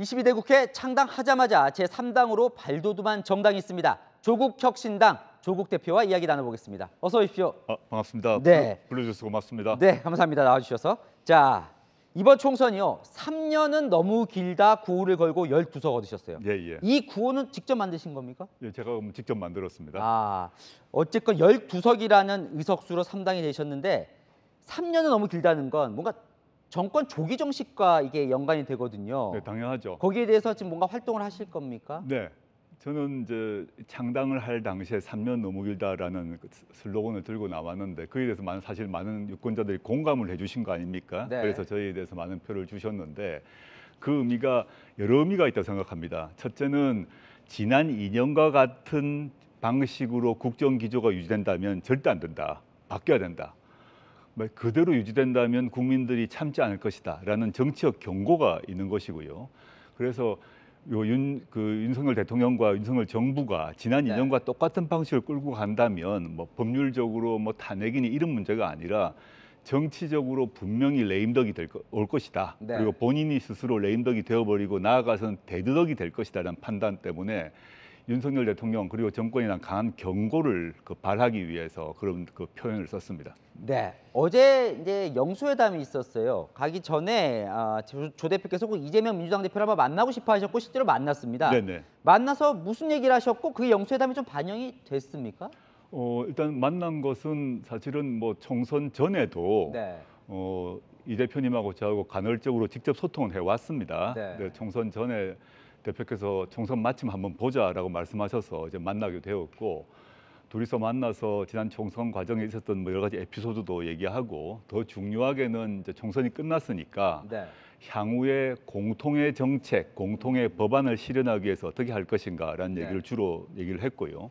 22대 국회 창당하자마자 제3당으로 발돋움한 정당이 있습니다. 조국혁신당 조국 대표와 이야기 나눠보겠습니다. 어서 오십시오. 아, 반갑습니다. 네. 불러주셔서 고맙습니다. 네, 감사합니다. 나와주셔서. 자, 이번 총선이요. 3년은 너무 길다 구호를 걸고 12석 얻으셨어요. 예, 예. 이 구호는 직접 만드신 겁니까? 예, 제가 직접 만들었습니다. 아, 어쨌건 12석이라는 의석수로 3당이 되셨는데 3년은 너무 길다는 건 뭔가 정권 조기 정식과 이게 연관이 되거든요. 네, 당연하죠. 거기에 대해서 지금 뭔가 활동을 하실 겁니까? 네. 저는 이제 창당을 할 당시에 3년 너무 길다라는 그 슬로건을 들고 나왔는데 그에 대해서 많은 사실 많은 유권자들이 공감을 해주신 거 아닙니까? 네. 그래서 저희에 대해서 많은 표를 주셨는데 그 의미가 여러 의미가 있다고 생각합니다. 첫째는 지난 2년과 같은 방식으로 국정 기조가 유지된다면 절대 안 된다. 바뀌어야 된다. 그대로 유지된다면 국민들이 참지 않을 것이다라는 정치적 경고가 있는 것이고요. 그래서 요 윤 그 윤석열 대통령과 윤석열 정부가 지난 네. 2년과 똑같은 방식을 끌고 간다면 뭐 법률적으로 뭐 탄핵이니 이런 문제가 아니라 정치적으로 분명히 레임덕이 될, 거, 올 것이다. 네. 그리고 본인이 스스로 레임덕이 되어버리고 나아가서는 대드덕이 될 것이다라는 판단 때문에 윤석열 대통령 그리고 정권이랑 강한 경고를 그 발하기 위해서 그런 그 표현을 썼습니다. 네. 어제 이제 영수회담이 있었어요. 가기 전에 아, 조, 조 대표께서 꼭 이재명 민주당 대표를 한번 만나고 싶어 하셨고 실제로 만났습니다. 네네. 만나서 무슨 얘기를 하셨고 그 영수회담이 좀 반영이 됐습니까? 어, 일단 만난 것은 사실은 뭐 총선 전에도 네. 어, 이 대표님하고 저하고 간헐적으로 직접 소통을 해왔습니다. 네. 네, 총선 전에 대표께서 총선 마침 한번 보자라고 말씀하셔서 이제 만나게 되었고 둘이서 만나서 지난 총선 과정에 있었던 뭐 여러 가지 에피소드도 얘기하고 더 중요하게는 이제 총선이 끝났으니까 네. 향후에 공통의 정책, 공통의 법안을 실현하기 위해서 어떻게 할 것인가라는 네. 얘기를 주로 얘기를 했고요.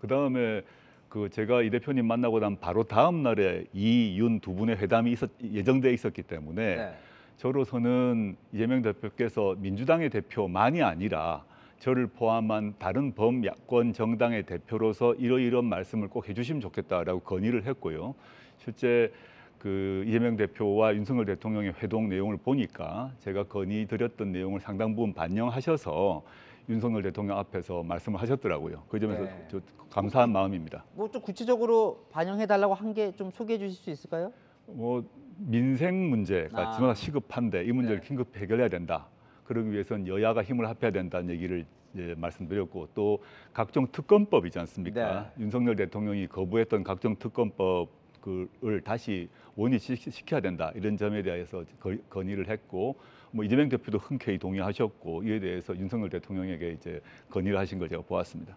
그 다음에 그 제가 이 대표님 만나고 난 바로 다음 날에 이윤 두 분의 회담이 있었, 예정돼 있었기 때문에. 네. 저로서는 이재명 대표께서 민주당의 대표만이 아니라 저를 포함한 다른 범야권 정당의 대표로서 이러이러한 말씀을 꼭 해주시면 좋겠다라고 건의를 했고요. 실제 그 이재명 대표와 윤석열 대통령의 회동 내용을 보니까 제가 건의드렸던 내용을 상당 부분 반영하셔서 윤석열 대통령 앞에서 말씀을 하셨더라고요. 그 점에서 네. 감사한 마음입니다. 뭐 좀 구체적으로 반영해달라고 한 게 좀 소개해 주실 수 있을까요? 뭐 민생 문제가 아. 너무나 시급한데 이 문제를 네. 긴급 해결해야 된다. 그러기 위해서는 여야가 힘을 합해야 된다는 얘기를 이제 말씀드렸고 또 각종 특검법 이지 않습니까? 네. 윤석열 대통령이 거부했던 각종 특검법 그를 다시 원위시켜야 된다 이런 점에 대해서 거, 건의를 했고 뭐 이재명 대표도 흔쾌히 동의하셨고 이에 대해서 윤석열 대통령에게 이제 건의를 하신 걸 제가 보았습니다.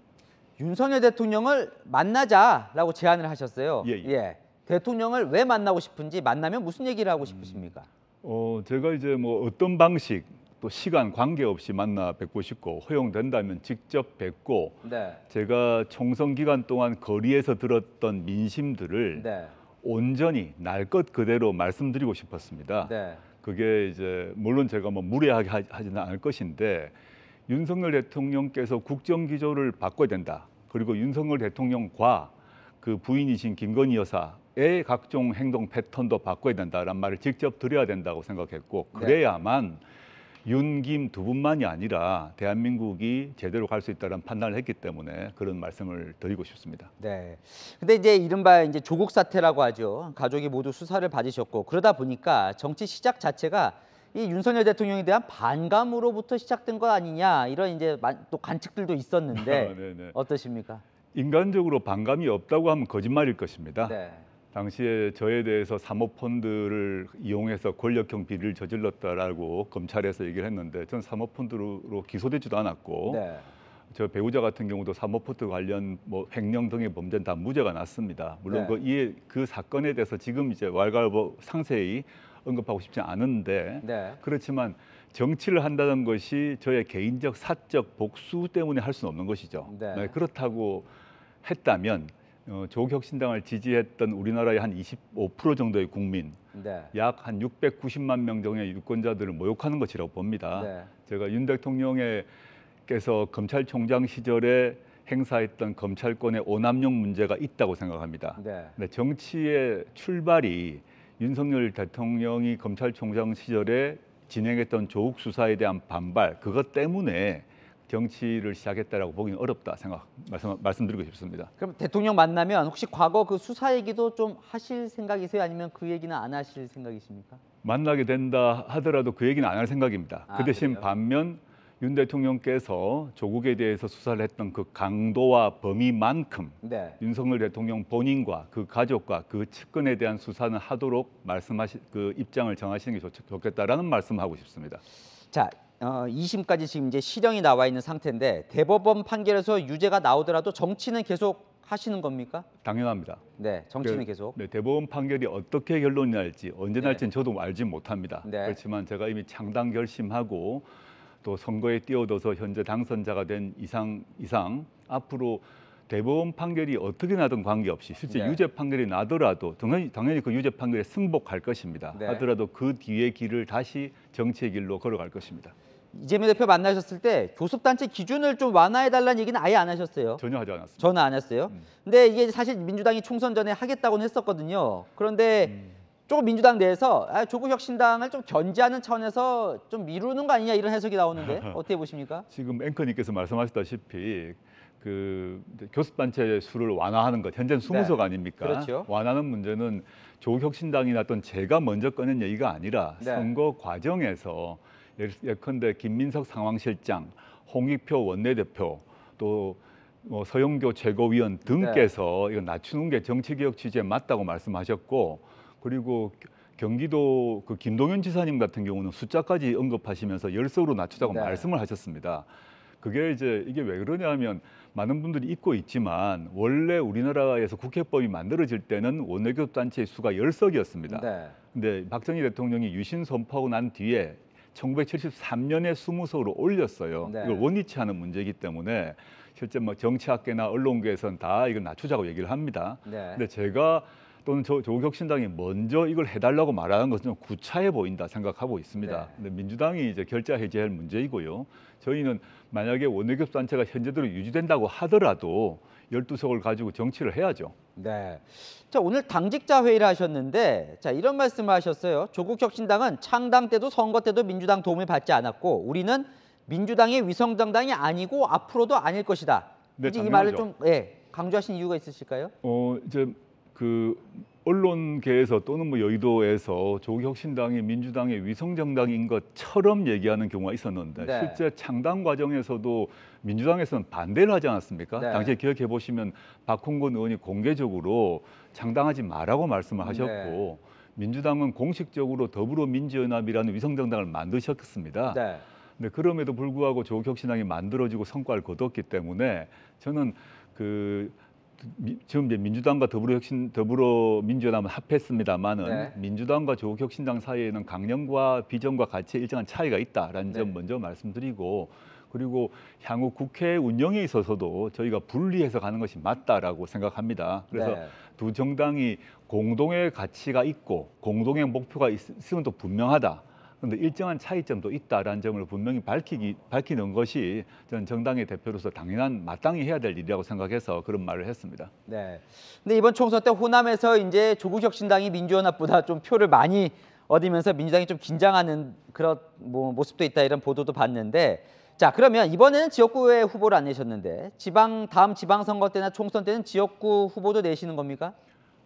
윤석열 대통령을 만나자라고 제안을 하셨어요. 예. 예. 예. 대통령을 왜 만나고 싶은지 만나면 무슨 얘기를 하고 싶으십니까? 어, 제가 이제 뭐 어떤 방식 또 시간 관계없이 만나 뵙고 싶고 허용된다면 직접 뵙고 네. 제가 총선 기간 동안 거리에서 들었던 민심들을 네. 온전히 날 것 그대로 말씀드리고 싶었습니다. 네. 그게 이제 물론 제가 뭐 무례하게 하지는 않을 것인데 윤석열 대통령께서 국정 기조를 바꿔야 된다. 그리고 윤석열 대통령과 그 부인이신 김건희 여사 의 각종 행동 패턴도 바꿔야 된다라는 말을 직접 드려야 된다고 생각했고 네. 그래야만 네. 윤김 두 분만이 아니라 대한민국이 제대로 갈 수 있다는 판단을 했기 때문에 그런 말씀을 드리고 싶습니다. 네. 근데 이제 이른바 이제 조국 사태라고 하죠. 가족이 모두 수사를 받으셨고 그러다 보니까 정치 시작 자체가 이 윤석열 대통령에 대한 반감으로부터 시작된 거 아니냐 이런 이제 또 관측들도 있었는데 네, 네. 어떠십니까? 인간적으로 반감이 없다고 하면 거짓말일 것입니다. 네. 당시에 저에 대해서 사모펀드를 이용해서 권력형 비리를 저질렀다라고 검찰에서 얘기를 했는데 전 사모펀드로 기소되지도 않았고 네. 저 배우자 같은 경우도 사모펀드 관련 뭐 횡령 등의 범죄는 다 무죄가 났습니다. 물론 네. 그, 이에, 그 사건에 대해서 지금 이제 왈가왈부 상세히 언급하고 싶지 않은데 네. 그렇지만 정치를 한다는 것이 저의 개인적 사적 복수 때문에 할 수는 없는 것이죠. 네. 그렇다고 했다면 어, 조국혁신당을 지지했던 우리나라의 한 25% 정도의 국민, 네. 약한 690만 명 정도의 유권자들을 모욕하는 것이라고 봅니다. 네. 제가 윤 대통령께서 검찰총장 시절에 행사했던 검찰권의 오남용 문제가 있다고 생각합니다. 네. 네, 정치의 출발이 윤석열 대통령이 검찰총장 시절에 진행했던 조국 수사에 대한 반발 그것 때문에 경치를 시작했다라고 보기는 어렵다 생각 말씀 말씀드리고 싶습니다. 그럼 대통령 만나면 혹시 과거 그 수사 얘기도 좀 하실 생각이세요? 아니면 그 얘기는 안 하실 생각이십니까? 만나게 된다 하더라도 그 얘기는 안 할 생각입니다. 아, 그 대신 그래요? 반면 윤 대통령께서 조국에 대해서 수사를 했던 그 강도와 범위만큼 네. 윤석열 대통령 본인과 그 가족과 그 측근에 대한 수사는 하도록 말씀하시 그 입장을 정하시는 게 좋, 좋겠다라는 말씀하고 싶습니다. 자, 어, 2심까지 지금 이제 실형이 나와 있는 상태인데 대법원 판결에서 유죄가 나오더라도 정치는 계속 하시는 겁니까? 당연합니다. 네, 정치는 그, 계속. 네, 대법원 판결이 어떻게 결론이 날지 언제 날지는 네. 저도 알지 못합니다. 네. 그렇지만 제가 이미 창당 결심하고 또 선거에 뛰어들어서 현재 당선자가 된 이상 이상 앞으로 대법원 판결이 어떻게 나든 관계없이 실제 네. 유죄 판결이 나더라도 당연히, 당연히 그 유죄 판결에 승복할 것입니다. 네. 하더라도 그 뒤의 길을 다시 정치의 길로 걸어갈 것입니다. 이재명 대표 만나셨을 때 교섭단체 기준을 좀 완화해달라는 얘기는 아예 안 하셨어요. 전혀 하지 않았습니다. 전혀 안 했어요. 음. 근데 이게 사실 민주당이 총선 전에 하겠다고는 했었거든요. 그런데 음. 조금 민주당 내에서 아, 조국 혁신당을 좀 견제하는 차원에서 좀 미루는 거 아니냐 이런 해석이 나오는데 어떻게 보십니까? 지금 앵커님께서 말씀하셨다시피 그 교섭단체 수를 완화하는 것 현재는 20석 네. 아닙니까? 그렇죠. 완화하는 문제는 조국 혁신당이나 어떤 제가 먼저 꺼낸 얘기가 아니라 네. 선거 과정에서 예, 예컨대 김민석 상황실장, 홍익표 원내대표 또 뭐 서영교 최고위원 등께서 네. 이거 낮추는 게 정치개혁 취지에 맞다고 말씀하셨고 그리고 경기도 그 김동연 지사님 같은 경우는 숫자까지 언급하시면서 열석으로 낮추자고 네. 말씀을 하셨습니다. 그게 이제 이게 왜 그러냐면 많은 분들이 잊고 있지만 원래 우리나라에서 국회법이 만들어질 때는 원외교 단체의 수가 열석이었습니다 네. 근데 박정희 대통령이 유신 선포하고 난 뒤에 1973년에 20석으로 올렸어요. 네. 이걸 원위치 하는 문제이기 때문에 실제 뭐 정치학계나 언론계에서는 다 이걸 낮추자고 얘기를 합니다. 네. 근데 제가 또는 저 조국혁신당이 먼저 이걸 해달라고 말하는 것은 좀 구차해 보인다 생각하고 있습니다. 네. 근데 민주당이 이제 결자 해제할 문제이고요. 저희는 만약에 원내교섭단체가 현재대로 유지된다고 하더라도 열두 석을 가지고 정치를 해야죠. 네. 자, 오늘 당직자 회의를 하셨는데 자, 이런 말씀을 하셨어요. 조국 혁신당은 창당 때도 선거 때도 민주당 도움을 받지 않았고 우리는 민주당의 위성 정당이 아니고 앞으로도 아닐 것이다. 네, 이제 이 말을 좀 예, 강조하신 이유가 있으실까요? 어, 이제 그 언론계에서 또는 뭐 여의도에서 조국혁신당이 민주당의 위성정당인 것처럼 얘기하는 경우가 있었는데 네. 실제 창당 과정에서도 민주당에서는 반대를 하지 않았습니까? 네. 당시에 기억해 보시면 박홍근 의원이 공개적으로 창당하지 말라고 말씀을 하셨고 네. 민주당은 공식적으로 더불어민주연합이라는 위성정당을 만드셨습니다. 네. 근데 그럼에도 불구하고 조국혁신당이 만들어지고 성과를 거뒀기 때문에 저는 그 지금 이제 민주당과 더불어혁신 더불어민주당은 합했습니다만은 네. 민주당과 조국혁신당 사이에는 강령과 비전과 가치에 일정한 차이가 있다라는 네. 점 먼저 말씀드리고 그리고 향후 국회 운영에 있어서도 저희가 분리해서 가는 것이 맞다라고 생각합니다. 그래서 네. 두 정당이 공동의 가치가 있고 공동의 목표가 있, 있으면 또 분명하다. 그런데 일정한 차이점도 있다라는 점을 분명히 밝히기, 밝히는 것이 전 정당의 대표로서 당연한 마땅히 해야 될 일이라고 생각해서 그런 말을 했습니다. 네. 근데 이번 총선 때 호남에서 이제 조국 혁신당이 민주연합보다 좀 표를 많이 얻으면서 민주당이 좀 긴장하는 그런 뭐 모습도 있다 이런 보도도 봤는데 자 그러면 이번에는 지역구의 후보를 안 내셨는데 지방 다음 지방선거 때나 총선 때는 지역구 후보도 내시는 겁니까?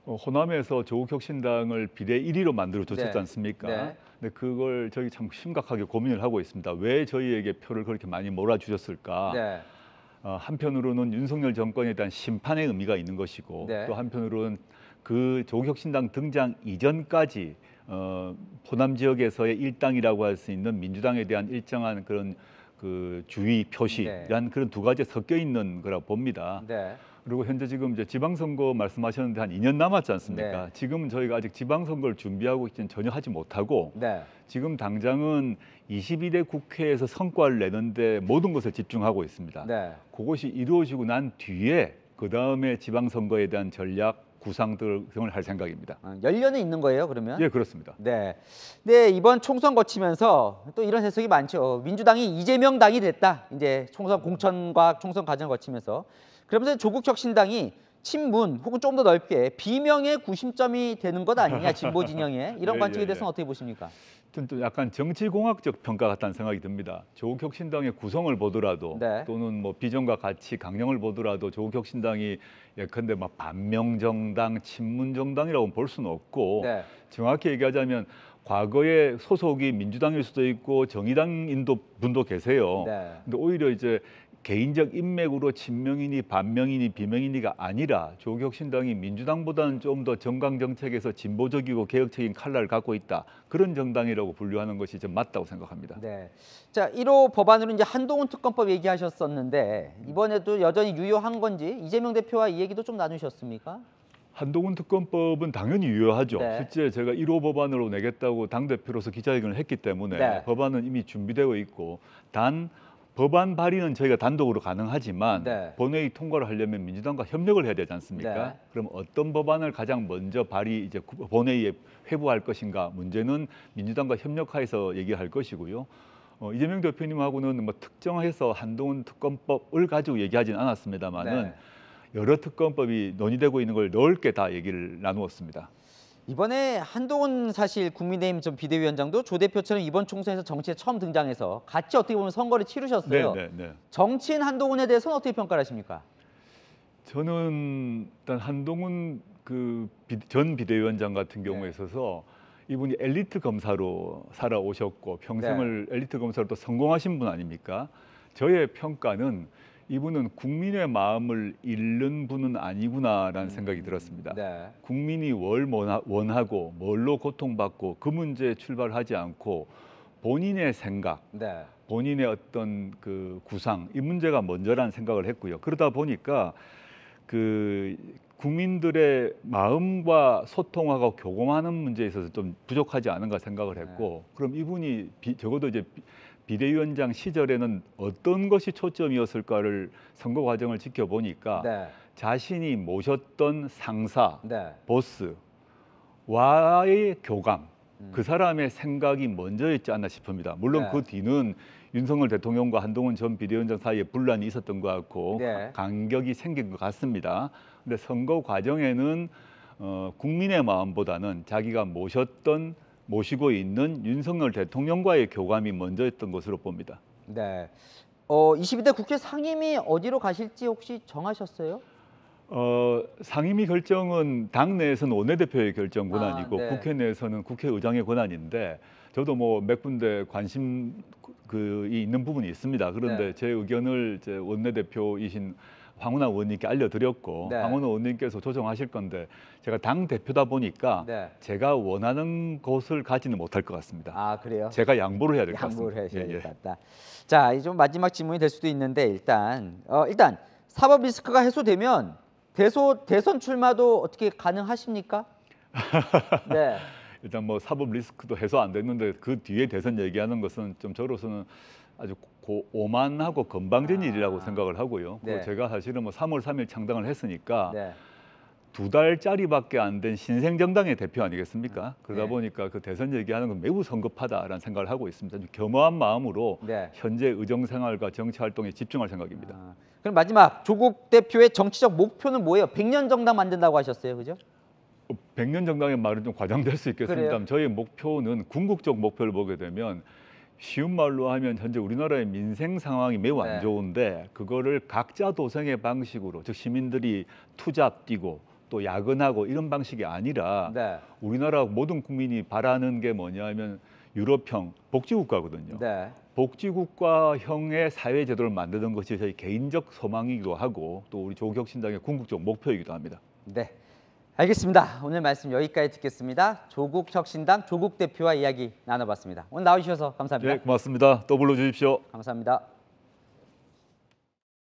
어, 호남에서 조국혁신당을 비례 1위로 만들어 줬었지 네. 않습니까? 네. 근데 그걸 저희 참 심각하게 고민을 하고 있습니다. 왜 저희에게 표를 그렇게 많이 몰아주셨을까? 네. 어, 한편으로는 윤석열 정권에 대한 심판의 의미가 있는 것이고 네. 또 한편으로는 그 조국혁신당 등장 이전까지 어, 호남 지역에서의 일당이라고 할 수 있는 민주당에 대한 일정한 그런 그 주의 표시란 네. 그런 두 가지 섞여 있는 거라 봅니다. 네. 그리고 현재 지금 이제 지방선거 말씀하셨는데 한 2년 남았지 않습니까? 네. 지금 저희가 아직 지방선거를 준비하고 있지는 전혀 하지 못하고 네. 지금 당장은 22대 국회에서 성과를 내는데 모든 것을 집중하고 있습니다. 네. 그것이 이루어지고 난 뒤에 그 다음에 지방선거에 대한 전략 구상들 등을 할 생각입니다. 연련이 아, 있는 거예요, 그러면? 예, 그렇습니다. 네. 네, 이번 총선 거치면서 또 이런 해석이 많죠. 민주당이 이재명 당이 됐다. 이제 총선 공천과 총선 과정을 거치면서 그러면서 조국혁 신당이 친문 혹은 조금 더 넓게 비명의 구심점이 되는 것 아니냐 진보 진영의 이런 예, 관측에 예, 대해서는 예, 예. 어떻게 보십니까? 좀 약간 정치공학적 평가 같다는 생각이 듭니다. 조국혁신당의 구성을 보더라도 네. 또는 뭐 비전과 가치 강령을 보더라도 조국혁신당이 예컨대 막 반명정당, 친문정당이라고 볼 수는 없고 네. 정확히 얘기하자면 과거에 소속이 민주당일 수도 있고 정의당인도 분도 계세요. 네. 근데 오히려 이제 개인적 인맥으로 친명이니 반명이니 비명이니가 아니라 조국혁신당이 민주당보다는 좀 더 정강 정책에서 진보적이고 개혁적인 칼날을 갖고 있다 그런 정당이라고 분류하는 것이 좀 맞다고 생각합니다. 네, 자 1호 법안으로 이제 한동훈 특검법 얘기하셨었는데 이번에도 여전히 유효한 건지 이재명 대표와 이 얘기도 좀 나누셨습니까? 한동훈 특검법은 당연히 유효하죠. 네. 실제 제가 1호 법안으로 내겠다고 당대표로서 기자회견을 했기 때문에 네. 법안은 이미 준비되어 있고 단 법안 발의는 저희가 단독으로 가능하지만 네. 본회의 통과를 하려면 민주당과 협력을 해야 되지 않습니까? 네. 그럼 어떤 법안을 가장 먼저 발의 이제 본회의에 회부할 것인가 문제는 민주당과 협력하에서 얘기할 것이고요. 어, 이재명 대표님하고는 뭐 특정해서 한동훈 특검법을 가지고 얘기하진 않았습니다만은 네. 여러 특검법이 논의되고 있는 걸 넓게 다 얘기를 나누었습니다. 이번에 한동훈 사실 국민의힘 전 비대위원장도 조 대표처럼 이번 총선에서 정치에 처음 등장해서 같이 어떻게 보면 선거를 치르셨어요. 네네네. 네, 네. 정치인 한동훈에 대해서는 어떻게 평가하십니까? 를 저는 일단 한동훈 그 전 비대위원장 같은 경우에 네. 있어서 이분이 엘리트 검사로 살아오셨고 평생을 네. 엘리트 검사로 또 성공하신 분 아닙니까? 저의 평가는 이분은 국민의 마음을 잃는 분은 아니구나라는 음. 생각이 들었습니다. 네. 국민이 뭘 원하고 뭘로 고통받고 그 문제에 출발하지 않고 본인의 생각, 네. 본인의 어떤 그 구상 이 문제가 먼저라는 생각을 했고요. 그러다 보니까 그 국민들의 마음과 소통하고 교감하는 문제에 있어서 좀 부족하지 않은가 생각을 했고, 네. 그럼 이분이 비, 적어도 이제 비, 비대위원장 시절에는 어떤 것이 초점이었을까를 선거 과정을 지켜보니까 네. 자신이 모셨던 상사, 네. 보스와의 교감, 음. 그 사람의 생각이 먼저있지 않나 싶습니다. 물론 네. 그 뒤는 윤석열 대통령과 한동훈 전 비대위원장 사이에 분란이 있었던 것 같고 네. 간격이 생긴 것 같습니다. 근데 선거 과정에는 어, 국민의 마음보다는 자기가 모셨던 모시고 있는 윤석열 대통령과의 교감이 먼저였던 것으로 봅니다. 네. 어, 22대 국회 상임위 어디로 가실지 혹시 정하셨어요? 어, 상임위 결정은 당 내에서는 원내대표의 결정 권한이고 아, 네. 국회 내에서는 국회의장의 권한인데 저도 뭐 몇 군데 관심 그 이 있는 부분이 있습니다. 그런데 네. 제 의견을 이제 원내대표이신 황운하 의원님께 알려드렸고 네. 황운하 의원님께서 조정하실 건데 제가 당 대표다 보니까 네. 제가 원하는 곳을 가지는 못할 것 같습니다. 아 그래요? 제가 양보를 해야 될 것 같습니다. 양보를 해야 예, 예. 될것 같다. 예. 자, 이좀 마지막 질문이 될 수도 있는데 일단 어, 일단 사법 리스크가 해소되면 대소 대선 출마도 어떻게 가능하십니까? 네. 일단 뭐 사법 리스크도 해소 안 됐는데 그 뒤에 대선 얘기하는 것은 좀 저로서는 아주 오만하고 건방진 아. 일이라고 생각을 하고요. 네. 제가 사실은 뭐 3월 3일 창당을 했으니까 네. 두 달짜리밖에 안 된 신생정당의 대표 아니겠습니까? 음. 그러다 네. 보니까 그 대선 얘기하는 건 매우 성급하다라는 생각을 하고 있습니다. 좀 겸허한 마음으로 네. 현재 의정 생활과 정치 활동에 집중할 생각입니다. 아, 그럼 마지막 조국 대표의 정치적 목표는 뭐예요? 100년 정당 만든다고 하셨어요, 그죠? 100년 정당의 말은 좀 과장될 수있겠습니다 저희 목표는 궁극적 목표를 보게 되면 쉬운 말로 하면 현재 우리나라의 민생 상황이 매우 안 네. 좋은데 그거를 각자 도생의 방식으로 즉 시민들이 투자 뛰고 또 야근하고 이런 방식이 아니라 네. 우리나라 모든 국민이 바라는 게 뭐냐면 하 유럽형 복지국가거든요. 네. 복지국가형의 사회제도를 만드는 것이 저희 개인적 소망이기도 하고 또 우리 조국혁신당의 궁극적 목표이기도 합니다. 네. 알겠습니다. 오늘 말씀 여기까지 듣겠습니다. 조국 혁신당 조국 대표와 이야기 나눠봤습니다. 오늘 나오셔서 감사합니다. 네, 고맙습니다. 또 불러주십시오. 감사합니다.